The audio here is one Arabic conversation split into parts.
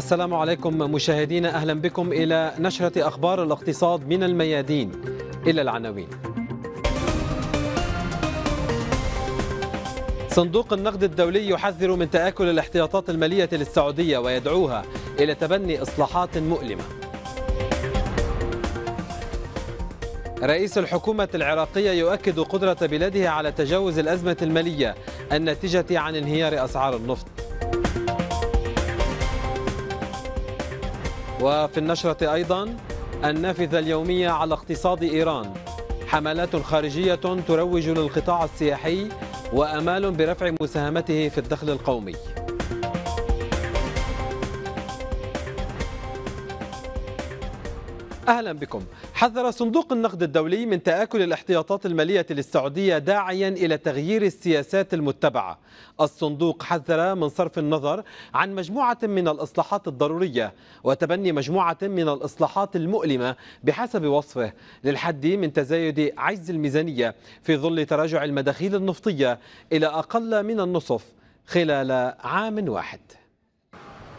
السلام عليكم مشاهدينا اهلا بكم الى نشره اخبار الاقتصاد من الميادين الى العناوين. صندوق النقد الدولي يحذر من تآكل الاحتياطات المالية للسعودية ويدعوها إلى تبني إصلاحات مؤلمة رئيس الحكومة العراقية يؤكد قدرة بلاده على تجاوز الأزمة المالية الناتجة عن انهيار أسعار النفط وفي النشرة أيضا النافذة اليومية على اقتصاد إيران حملات خارجية تروج للقطاع السياحي وأمال برفع مساهمته في الدخل القومي أهلا بكم حذر صندوق النقد الدولي من تآكل الاحتياطات المالية للسعودية داعيا إلى تغيير السياسات المتبعة الصندوق حذر من صرف النظر عن مجموعة من الإصلاحات الضرورية وتبني مجموعة من الإصلاحات المؤلمة بحسب وصفه للحد من تزايد عجز الميزانية في ظل تراجع المداخيل النفطية إلى أقل من النصف خلال عام واحد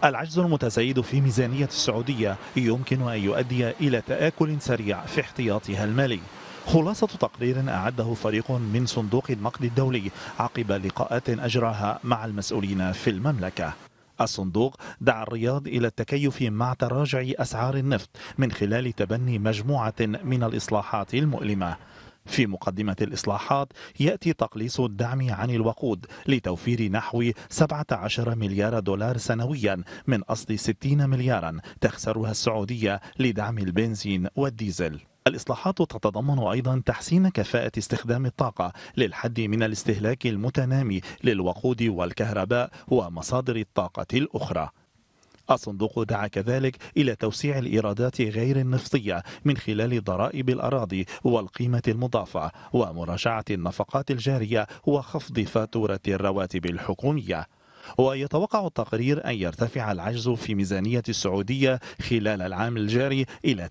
العجز المتزايد في ميزانية السعودية يمكن أن يؤدي إلى تآكل سريع في احتياطها المالي خلاصة تقرير أعده فريق من صندوق النقد الدولي عقب لقاءات أجراها مع المسؤولين في المملكة الصندوق دعا الرياض إلى التكيف مع تراجع أسعار النفط من خلال تبني مجموعة من الإصلاحات المؤلمة في مقدمة الإصلاحات يأتي تقليص الدعم عن الوقود لتوفير نحو 17 مليار دولار سنويا من أصل 60 مليارا تخسرها السعودية لدعم البنزين والديزل الإصلاحات تتضمن أيضا تحسين كفاءة استخدام الطاقة للحد من الاستهلاك المتنامي للوقود والكهرباء ومصادر الطاقة الأخرى الصندوق دعا كذلك إلى توسيع الإيرادات غير النفطية من خلال ضرائب الأراضي والقيمة المضافة ومراجعة النفقات الجارية وخفض فاتورة الرواتب الحكومية ويتوقع التقرير أن يرتفع العجز في ميزانية السعودية خلال العام الجاري إلى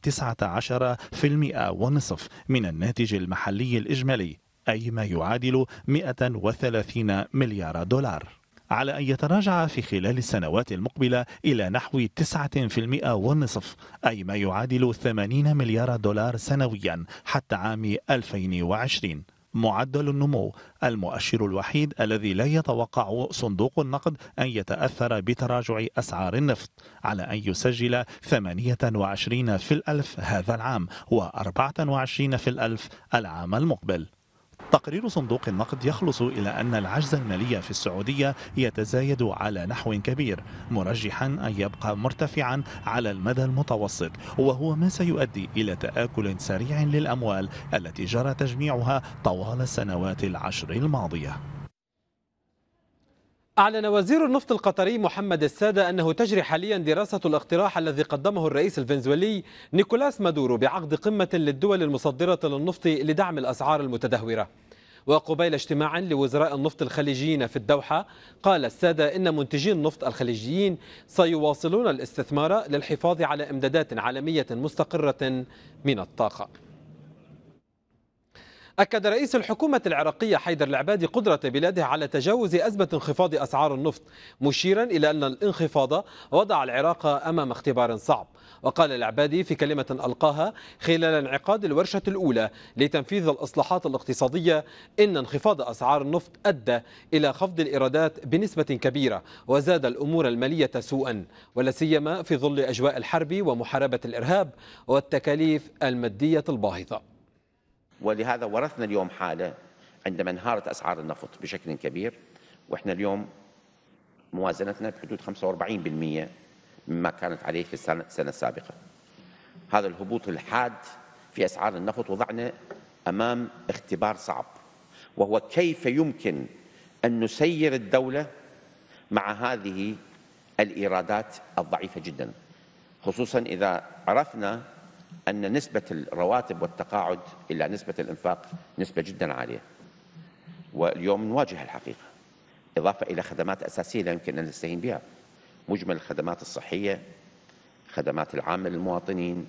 19% ونصف من الناتج المحلي الإجمالي أي ما يعادل 130 مليار دولار على أن يتراجع في خلال السنوات المقبلة إلى نحو 9% ونصف أي ما يعادل 80 مليار دولار سنويا حتى عام 2020 معدل النمو المؤشر الوحيد الذي لا يتوقع صندوق النقد أن يتأثر بتراجع أسعار النفط على أن يسجل 28 في الألف هذا العام و24 في الألف العام المقبل تقرير صندوق النقد يخلص إلى أن العجز المالي في السعودية يتزايد على نحو كبير مرجحا أن يبقى مرتفعا على المدى المتوسط وهو ما سيؤدي إلى تآكل سريع للأموال التي جرى تجميعها طوال السنوات العشر الماضية أعلن وزير النفط القطري محمد السادة أنه تجري حاليا دراسة الاقتراح الذي قدمه الرئيس الفنزويلي نيكولاس مادورو بعقد قمة للدول المصدرة للنفط لدعم الأسعار المتدهورة وقبيل اجتماع لوزراء النفط الخليجيين في الدوحة قال السادة إن منتجي النفط الخليجيين سيواصلون الاستثمار للحفاظ على إمدادات عالمية مستقرة من الطاقة أكد رئيس الحكومة العراقية حيدر العبادي قدرة بلاده على تجاوز أزمة انخفاض أسعار النفط مشيرا إلى أن الانخفاض وضع العراق أمام اختبار صعب وقال العبادي في كلمة ألقاها خلال انعقاد الورشة الأولى لتنفيذ الإصلاحات الاقتصادية إن انخفاض أسعار النفط أدى إلى خفض الإيرادات بنسبة كبيرة وزاد الأمور المالية سوءا ولا سيما في ظل أجواء الحرب ومحاربة الإرهاب والتكاليف المادية الباهظة ولهذا ورثنا اليوم حالة عندما انهارت أسعار النفط بشكل كبير وإحنا اليوم موازنتنا بحدود 45% مما كانت عليه في السنة السابقة هذا الهبوط الحاد في أسعار النفط وضعنا أمام اختبار صعب وهو كيف يمكن أن نسير الدولة مع هذه الإيرادات الضعيفة جدا خصوصا إذا عرفنا أن نسبة الرواتب والتقاعد إلى نسبة الإنفاق نسبة جدا عالية واليوم نواجه الحقيقة إضافة إلى خدمات أساسية لا يمكن أن نستهين بها مجمل الخدمات الصحية خدمات العامة للمواطنين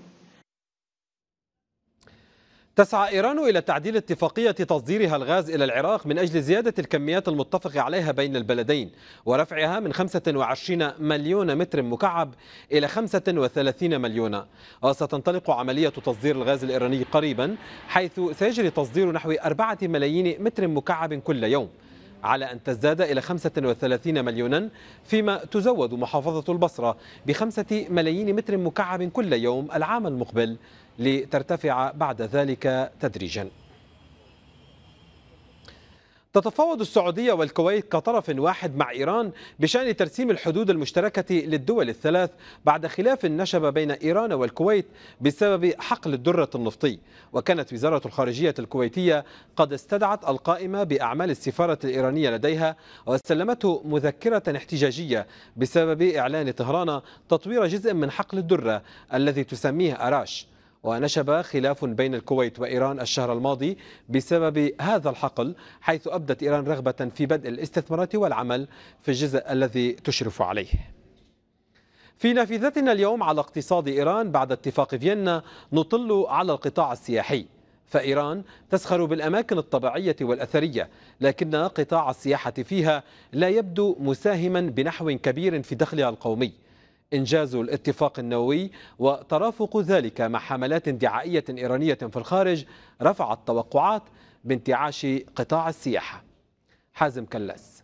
تسعى إيران إلى تعديل اتفاقية تصديرها الغاز إلى العراق من أجل زيادة الكميات المتفق عليها بين البلدين ورفعها من 25 مليون متر مكعب إلى 35 مليون وستنطلق عملية تصدير الغاز الإيراني قريبا حيث سيجري تصدير نحو 4 ملايين متر مكعب كل يوم على أن تزداد إلى 35 مليونا فيما تزود محافظة البصرة بخمسة ملايين متر مكعب كل يوم العام المقبل لترتفع بعد ذلك تدريجا تتفاوض السعودية والكويت كطرف واحد مع إيران بشأن ترسيم الحدود المشتركة للدول الثلاث بعد خلاف نشب بين إيران والكويت بسبب حقل الدرة النفطي وكانت وزارة الخارجية الكويتية قد استدعت القائمة بأعمال السفارة الإيرانية لديها وسلمته مذكرة احتجاجية بسبب إعلان طهران تطوير جزء من حقل الدرة الذي تسميه أراش ونشب خلاف بين الكويت وإيران الشهر الماضي بسبب هذا الحقل حيث أبدت إيران رغبة في بدء الاستثمارات والعمل في الجزء الذي تشرف عليه في نافذتنا اليوم على اقتصاد إيران بعد اتفاق فيينا نطل على القطاع السياحي فإيران تسخر بالأماكن الطبيعية والأثرية لكن قطاع السياحة فيها لا يبدو مساهما بنحو كبير في دخلها القومي إنجاز الاتفاق النووي وترافق ذلك مع حملات دعائية إيرانية في الخارج رفعت توقعات بانتعاش قطاع السياحة حازم كلاس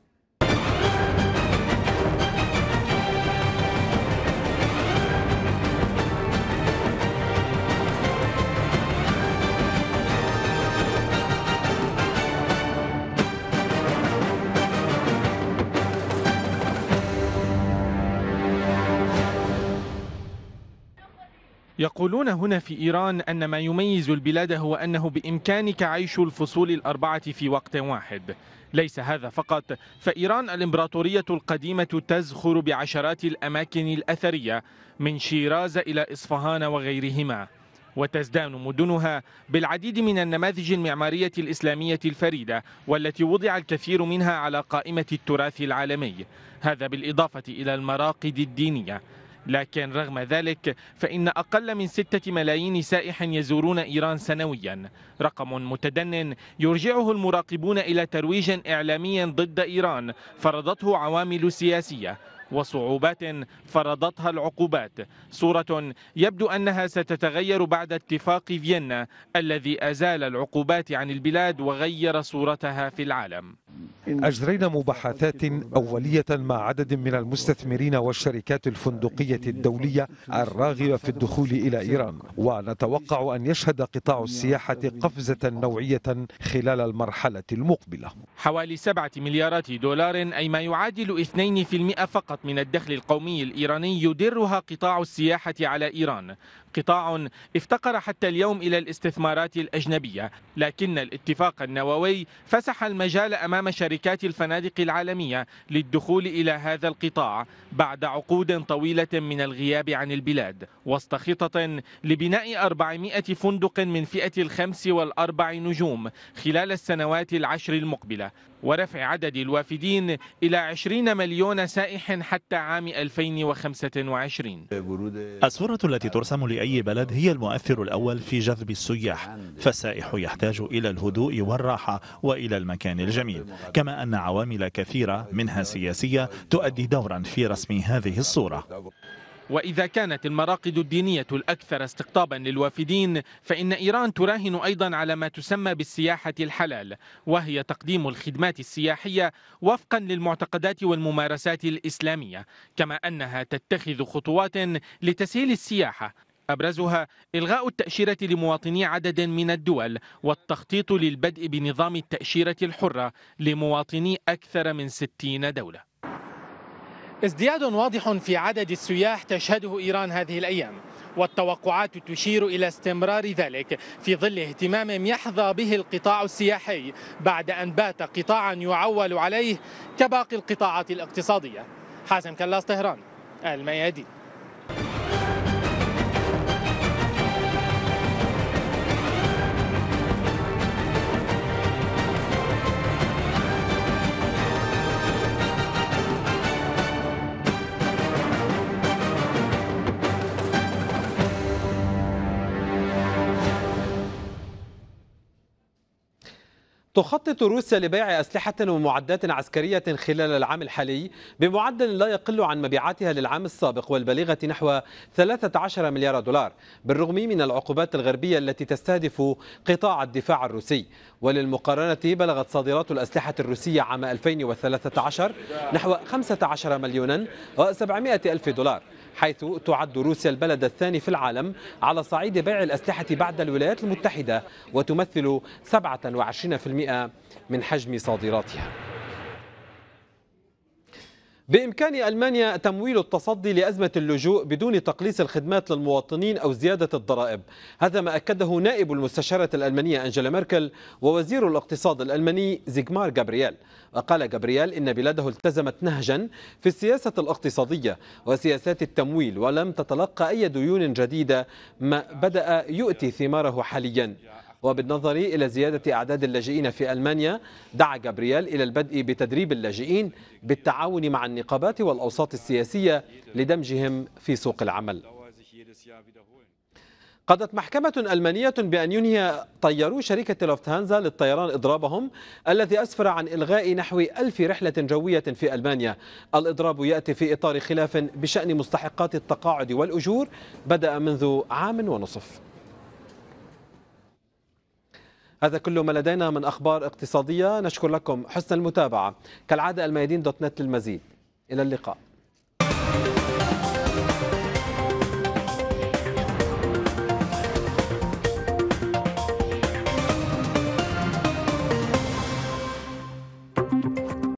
يقولون هنا في إيران أن ما يميز البلاد هو أنه بإمكانك عيش الفصول الأربعة في وقت واحد ليس هذا فقط فإيران الإمبراطورية القديمة تزخر بعشرات الأماكن الأثرية من شيراز إلى إصفهان وغيرهما وتزدان مدنها بالعديد من النماذج المعمارية الإسلامية الفريدة والتي وضع الكثير منها على قائمة التراث العالمي هذا بالإضافة إلى المراقد الدينية لكن رغم ذلك فإن أقل من ستة ملايين سائح يزورون إيران سنويا رقم متدن يرجعه المراقبون إلى ترويج إعلامي ضد إيران فرضته عوامل سياسية وصعوبات فرضتها العقوبات صورة يبدو أنها ستتغير بعد اتفاق فيينا الذي أزال العقوبات عن البلاد وغير صورتها في العالم أجرينا مباحثات أولية مع عدد من المستثمرين والشركات الفندقية الدولية الراغبة في الدخول إلى إيران ونتوقع أن يشهد قطاع السياحة قفزة نوعية خلال المرحلة المقبلة حوالي 7 مليارات دولار أي ما يعادل 2% فقط فقط من الدخل القومي الإيراني يدرها قطاع السياحة على إيران قطاع افتقر حتى اليوم إلى الاستثمارات الأجنبية لكن الاتفاق النووي فسح المجال أمام شركات الفنادق العالمية للدخول إلى هذا القطاع بعد عقود طويلة من الغياب عن البلاد وسط خطة لبناء 400 فندق من فئة الخمس والأربع نجوم خلال السنوات العشر المقبلة ورفع عدد الوافدين إلى 20 مليون سائح حتى عام 2025 الصورة التي ترسم لأي بلد هي المؤثر الأول في جذب السياح فالسائح يحتاج إلى الهدوء والراحة وإلى المكان الجميل كما أن عوامل كثيرة منها سياسية تؤدي دورا في رسم هذه الصورة وإذا كانت المراقد الدينية الأكثر استقطابا للوافدين فإن إيران تراهن أيضا على ما تسمى بالسياحة الحلال وهي تقديم الخدمات السياحية وفقا للمعتقدات والممارسات الإسلامية كما أنها تتخذ خطوات لتسهيل السياحة أبرزها إلغاء التأشيرة لمواطني عدد من الدول والتخطيط للبدء بنظام التأشيرة الحرة لمواطني أكثر من 60 دولة ازدياد واضح في عدد السياح تشهده إيران هذه الأيام والتوقعات تشير إلى استمرار ذلك في ظل اهتمام يحظى به القطاع السياحي بعد أن بات قطاعا يعول عليه كباقي القطاعات الاقتصادية حازم كلاس طهران الميادين تخطط روسيا لبيع أسلحة ومعدات عسكرية خلال العام الحالي بمعدل لا يقل عن مبيعاتها للعام السابق والبليغة نحو 13 مليار دولار بالرغم من العقوبات الغربية التي تستهدف قطاع الدفاع الروسي وللمقارنة بلغت صادرات الأسلحة الروسية عام 2013 نحو 15 مليونا و700 ألف دولار حيث تعد روسيا البلد الثاني في العالم على صعيد بيع الأسلحة بعد الولايات المتحدة وتمثل 27% من حجم صادراتها بإمكان ألمانيا تمويل التصدي لأزمة اللجوء بدون تقليص الخدمات للمواطنين أو زيادة الضرائب هذا ما أكده نائب المستشارة الألمانية أنجيلا ميركل ووزير الاقتصاد الألماني زيغمار جابرييل وقال جابرييل إن بلاده التزمت نهجا في السياسة الاقتصادية وسياسات التمويل ولم تتلقى أي ديون جديدة ما بدأ يؤتي ثماره حاليا وبالنظر إلى زيادة أعداد اللاجئين في ألمانيا دعا جابرييل إلى البدء بتدريب اللاجئين بالتعاون مع النقابات والأوساط السياسية لدمجهم في سوق العمل قضت محكمة ألمانية بأن ينهي طيارو شركة لوفتهانزا للطيران إضرابهم الذي أسفر عن إلغاء نحو ألف رحلة جوية في ألمانيا الإضراب يأتي في إطار خلاف بشأن مستحقات التقاعد والأجور بدأ منذ عام ونصف هذا كل ما لدينا من أخبار اقتصادية نشكر لكم حسن المتابعة كالعادة الميادين دوت نت للمزيد إلى اللقاء